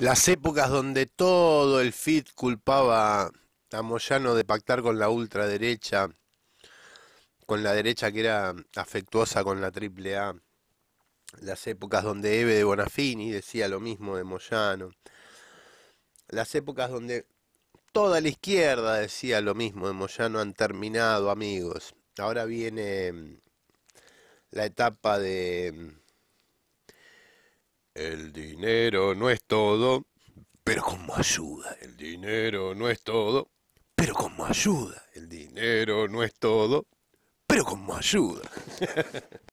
Las épocas donde todo el FIT culpaba a Moyano de pactar con la ultraderecha, con la derecha que era afectuosa con la AAA. Las épocas donde Eve de Bonafini decía lo mismo de Moyano. Las épocas donde toda la izquierda decía lo mismo de Moyano han terminado, amigos. Ahora viene mm, la etapa de mm, el dinero no es todo, pero como ayuda. El dinero no es todo, pero como ayuda. El dinero no es todo, pero como ayuda.